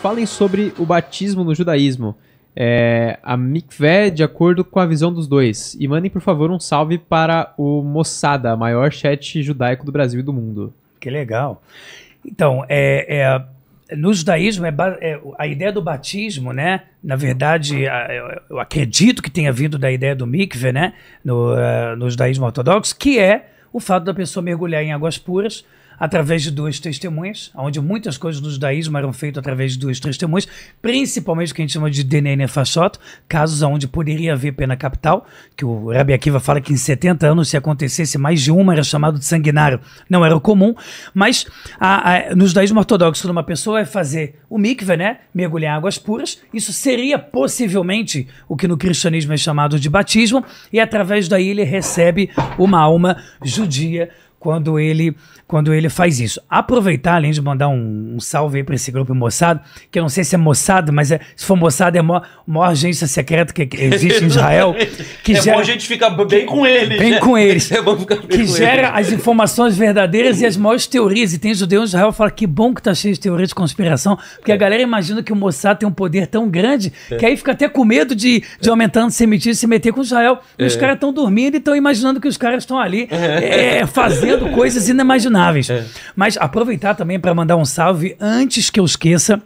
Falem sobre o batismo no judaísmo. É, a Mikvé, de acordo com a visão dos dois. E mandem, por favor, um salve para o Moçada, maior chat judaico do Brasil e do mundo. Que legal. Então, é, é, no judaísmo, é, é a ideia do batismo, né? Na verdade, a, eu acredito que tenha vindo da ideia do Mikvé, né? No, uh, no judaísmo ortodoxo, que é o fato da pessoa mergulhar em águas puras através de duas testemunhas, onde muitas coisas no judaísmo eram feitas através de duas testemunhas, principalmente o que a gente chama de Denene Fashot, casos onde poderia haver pena capital, que o Rabi Akiva fala que em 70 anos, se acontecesse mais de uma, era chamado de sanguinário, não era comum, mas a, a, no judaísmo ortodoxo, quando uma pessoa é fazer o mikve, né, mergulhar em águas puras, isso seria possivelmente o que no cristianismo é chamado de batismo, e através daí ele recebe uma alma judia quando ele quando ele faz isso. Aproveitar, além de mandar um, um salve aí para esse grupo moçado, que eu não sei se é moçado, mas é, se for moçado é a maior, maior agência secreta que, existe em Israel. Que é gera, bom a gente ficar bem com eles. Bem né? com eles. É bom ficar bem que com gera eles. as informações verdadeiras e as maiores teorias. E tem judeu em Israel que fala que bom que tá cheio de teorias de conspiração, porque é. a galera imagina que o moçado tem um poder tão grande é. que aí fica até com medo de, de aumentar antissemitismo e se meter com Israel. E os é. caras estão dormindo e estão imaginando que os caras estão ali é, é fazendo acontecendo coisas inimagináveis. É. Mas aproveitar também para mandar um salve antes que eu esqueça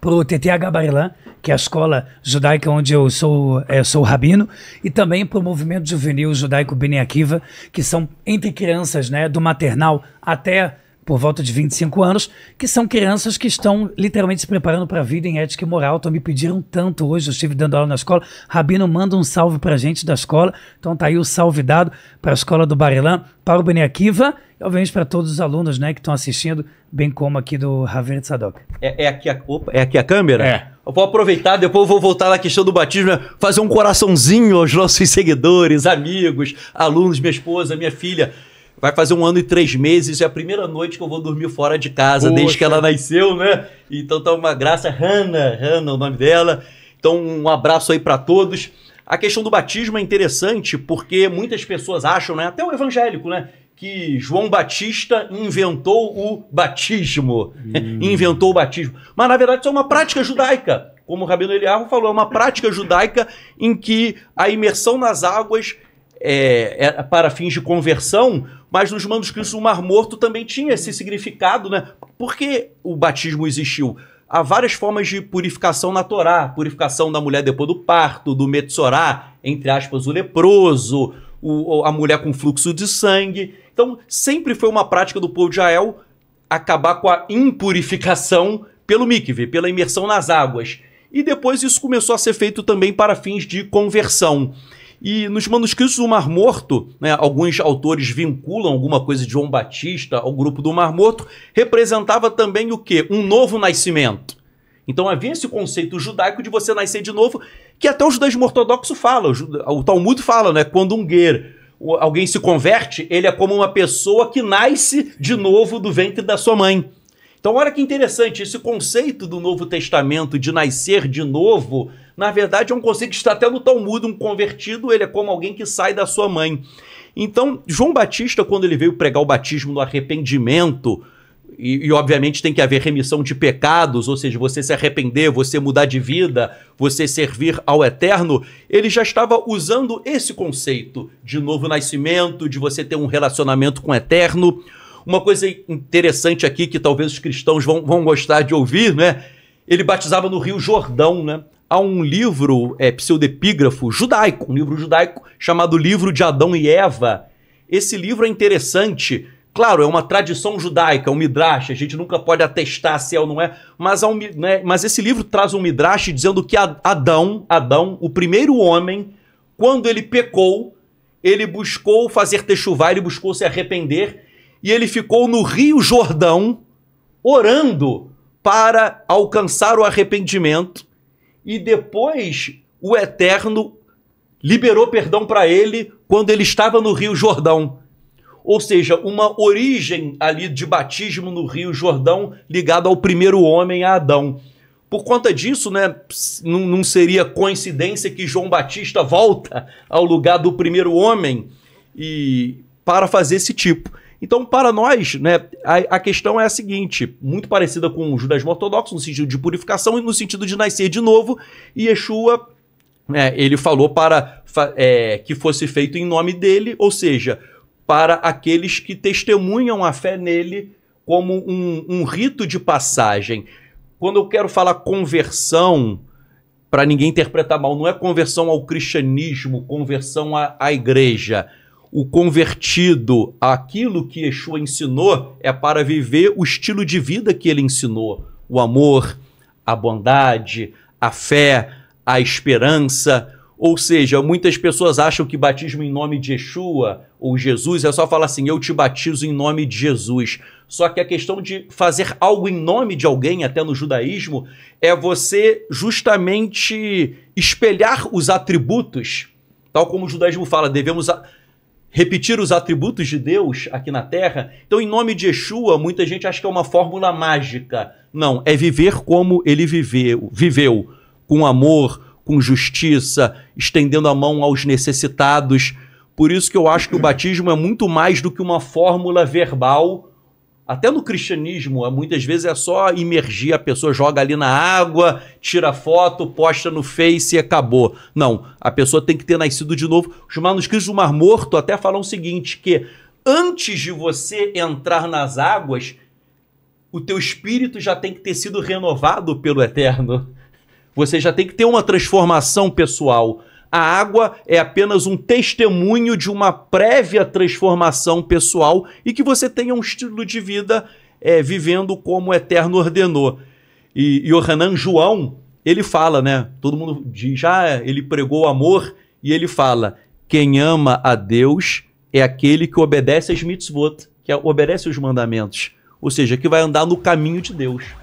para o TTH Barilã, que é a escola judaica onde eu sou, é, sou rabino, e também para o movimento juvenil judaico Bnei Akiva, que são entre crianças, né, do maternal até por volta de 25 anos, que são crianças que estão literalmente se preparando para a vida em ética e moral. Então me pediram tanto hoje, eu estive dando aula na escola. Rabino, manda um salve para a gente da escola. Então tá aí o salve dado para a escola do Barilã, para o Beneakiva e obviamente para todos os alunos né, que estão assistindo, bem como aqui do Raven Sadok. É, é, aqui a, opa, é aqui a câmera? É. Eu vou aproveitar, depois vou voltar na questão do batismo, fazer um coraçãozinho aos nossos seguidores, amigos, alunos, minha esposa, minha filha. Vai fazer um ano e três meses, é a primeira noite que eu vou dormir fora de casa Poxa. desde que ela nasceu, né? Então tá uma graça. Hanna, Hanna é o nome dela. Então um abraço aí para todos. A questão do batismo é interessante porque muitas pessoas acham, né? Até o evangélico, né? Que João Batista inventou o batismo. Hum. inventou o batismo. Mas na verdade isso é uma prática judaica. Como o Rabino Eliarro falou, é uma prática judaica em que a imersão nas águas é, é, para fins de conversão, mas nos manuscritos o Mar Morto também tinha esse significado, né? Por que o batismo existiu? Há várias formas de purificação na Torá, purificação da mulher depois do parto, do Metsorá, entre aspas, o leproso, o, a mulher com fluxo de sangue. Então, sempre foi uma prática do povo de Israel acabar com a impurificação pelo mikve, pela imersão nas águas. E depois isso começou a ser feito também para fins de conversão. E nos manuscritos do Mar Morto, né, alguns autores vinculam alguma coisa de João Batista ao grupo do Mar Morto, representava também o quê? Um novo nascimento. Então havia esse conceito judaico de você nascer de novo, que até o judaísmo ortodoxo fala, o Talmud fala, né? Quando um guer, alguém se converte, ele é como uma pessoa que nasce de novo do ventre da sua mãe. Então, olha que interessante, esse conceito do Novo Testamento de nascer de novo na verdade, é um conceito que está até no Talmud. Um convertido, ele é como alguém que sai da sua mãe. Então, João Batista, quando ele veio pregar o batismo do arrependimento, e, e, obviamente tem que haver remissão de pecados, ou seja, você se arrepender, você mudar de vida, você servir ao eterno, ele já estava usando esse conceito de novo nascimento, de você ter um relacionamento com o eterno. Uma coisa interessante aqui que talvez os cristãos vão, vão gostar de ouvir, né? Ele batizava no Rio Jordão, né? a um livro é, pseudepígrafo judaico, um livro judaico chamado Livro de Adão e Eva. Esse livro é interessante. Claro, é uma tradição judaica, é um midrash, a gente nunca pode atestar se é ou não é, mas, um, né, mas esse livro traz um midrash dizendo que Adão, Adão, o primeiro homem, quando ele pecou, ele buscou fazer techuvá, ele buscou se arrepender, e ele ficou no Rio Jordão orando para alcançar o arrependimento e depois o Eterno liberou perdão para ele quando ele estava no Rio Jordão. Ou seja, uma origem ali de batismo no Rio Jordão ligado ao primeiro homem, a Adão. Por conta disso, né, não, seria coincidência que João Batista volta ao lugar do primeiro homem e para fazer esse tipo então, para nós, né, a, a questão é a seguinte, muito parecida com o judaísmo ortodoxo, no sentido de purificação e no sentido de nascer de novo, e Yeshua é, ele falou para é, que fosse feito em nome dele, ou seja, para aqueles que testemunham a fé nele como um, um rito de passagem. Quando eu quero falar conversão, para ninguém interpretar mal, não é conversão ao cristianismo, conversão à, à igreja o convertido àquilo que Yeshua ensinou é para viver o estilo de vida que ele ensinou: o amor, a bondade, a fé, a esperança. Ou seja, muitas pessoas acham que batismo em nome de Yeshua ou Jesus é só falar assim: eu te batizo em nome de Jesus. Só que a questão de fazer algo em nome de alguém, até no judaísmo, é você justamente espelhar os atributos, tal como o judaísmo fala, devemos repetir os atributos de Deus aqui na Terra. Então, em nome de Yeshua, muita gente acha que é uma fórmula mágica. Não, é viver como ele viveu, viveu com amor, com justiça, estendendo a mão aos necessitados. Por isso que eu acho que o batismo é muito mais do que uma fórmula verbal até no cristianismo, é, muitas vezes é só imergir, a pessoa joga ali na água, tira foto, posta no Face e acabou. Não, a pessoa tem que ter nascido de novo. Os manuscritos do Mar Morto até falam o seguinte, que antes de você entrar nas águas, o teu espírito já tem que ter sido renovado pelo Eterno. Você já tem que ter uma transformação pessoal a água é apenas um testemunho de uma prévia transformação pessoal e que você tenha um estilo de vida é, vivendo como o Eterno ordenou. E, e o Renan João, ele fala, né? Todo mundo diz, ah, ele pregou amor, e ele fala: quem ama a Deus é aquele que obedece às mitzvot, que é, obedece os mandamentos, ou seja, que vai andar no caminho de Deus.